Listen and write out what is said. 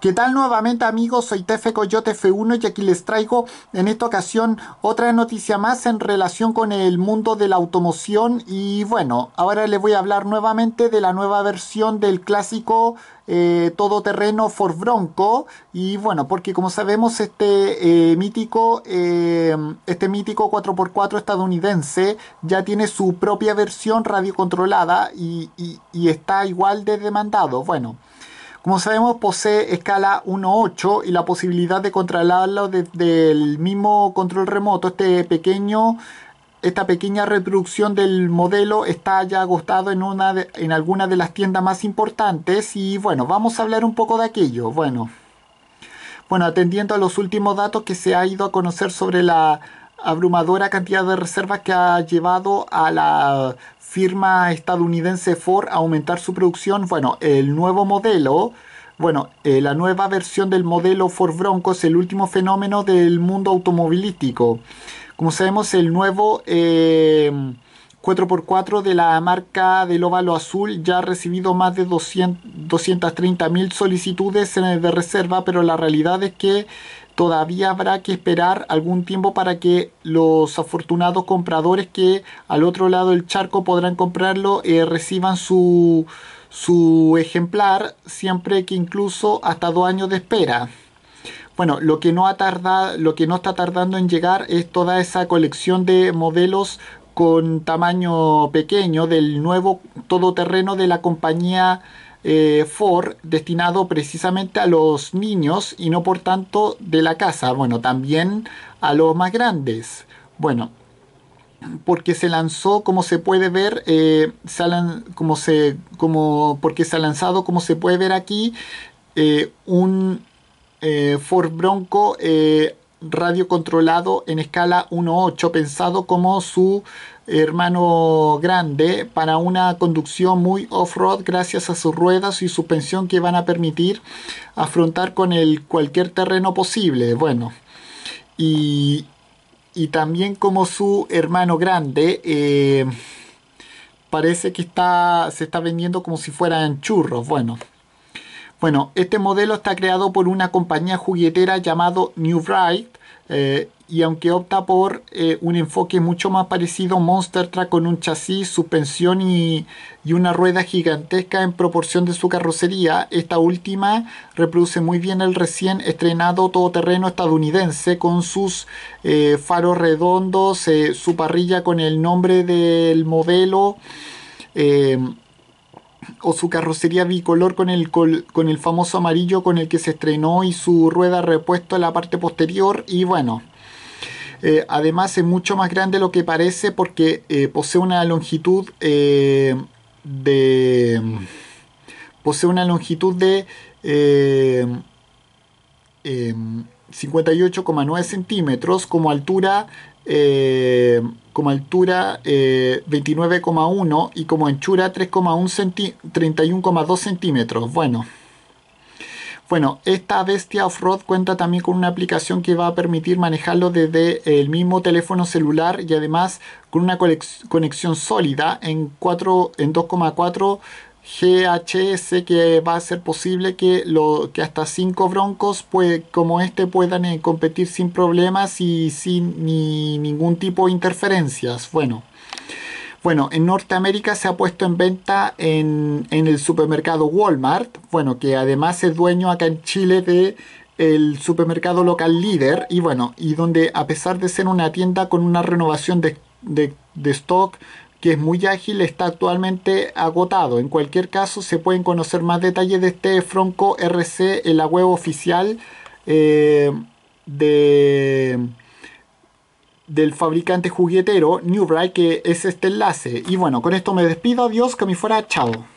¿Qué tal nuevamente amigos? Soy Tefe Coyote F1 y aquí les traigo en esta ocasión otra noticia más en relación con el mundo de la automoción y bueno, ahora les voy a hablar nuevamente de la nueva versión del clásico eh, todoterreno Ford Bronco y bueno, porque como sabemos este eh, mítico eh, este mítico 4x4 estadounidense ya tiene su propia versión radiocontrolada y, y está igual de demandado, bueno como sabemos, posee escala 1.8 y la posibilidad de controlarlo desde el mismo control remoto. Este pequeño, esta pequeña reproducción del modelo está ya agostado en, una en alguna de las tiendas más importantes. Y bueno, vamos a hablar un poco de aquello. Bueno, bueno, atendiendo a los últimos datos que se ha ido a conocer sobre la abrumadora cantidad de reservas que ha llevado a la firma estadounidense Ford a aumentar su producción. Bueno, el nuevo modelo, bueno, eh, la nueva versión del modelo Ford Bronco es el último fenómeno del mundo automovilístico. Como sabemos, el nuevo 4x4 eh, de la marca del óvalo azul ya ha recibido más de 230.000 solicitudes eh, de reserva, pero la realidad es que todavía habrá que esperar algún tiempo para que los afortunados compradores que al otro lado del charco podrán comprarlo eh, reciban su, ejemplar, siempre que incluso hasta dos años de espera. Bueno, lo que, no ha tardado, lo que no está tardando en llegar es toda esa colección de modelos con tamaño pequeño del nuevo todoterreno de la compañía eh, Ford destinado precisamente a los niños y no por tanto de la casa, bueno, también a los más grandes. Bueno, porque se lanzó, como se puede ver, eh, como se, como, porque se ha lanzado, como se puede ver aquí, eh, un eh, Ford Bronco radio controlado en escala 1.8, pensado como su hermano grande para una conducción muy off-road gracias a sus ruedas y suspensión que van a permitir afrontar con el cualquier terreno posible. Bueno, y, también como su hermano grande. Eh, parece que está, se está vendiendo como si fueran churros. Bueno, bueno, este modelo está creado por una compañía juguetera llamado New Bright eh, y aunque opta por eh, un enfoque mucho más parecido a Monster Truck con un chasis, suspensión y, y, una rueda gigantesca en proporción de su carrocería, esta última reproduce muy bien el recién estrenado todoterreno estadounidense con sus eh, faros redondos, su parrilla con el nombre del modelo o su carrocería bicolor con el, con el famoso amarillo con el que se estrenó y su rueda repuesto en la parte posterior y bueno. Eh, además es mucho más grande lo que parece porque eh, posee una longitud eh, de posee una longitud de 58,9 em, centímetros como altura como altura 29,1 eh, y como anchura 31,2 centímetros. Bueno. Bueno, esta bestia off-road cuenta también con una aplicación que va a permitir manejarlo desde el mismo teléfono celular y además con una conexión sólida en, 4, en 2,4 GHS que va a ser posible que, lo, que hasta cinco broncos como este puedan eh, competir sin problemas y sin ningún tipo de interferencias. Bueno, bueno, en Norteamérica se ha puesto en venta en, el supermercado Walmart, bueno, que además es dueño acá en Chile de el supermercado local líder y bueno, y donde a pesar de ser una tienda con una renovación de stock que es muy ágil, está actualmente agotado. En cualquier caso, se pueden conocer más detalles de este Fronco RC en la web oficial eh, de, del fabricante juguetero Newbright, que es este enlace. Y bueno, con esto me despido. Adiós, que me fuera. Chao.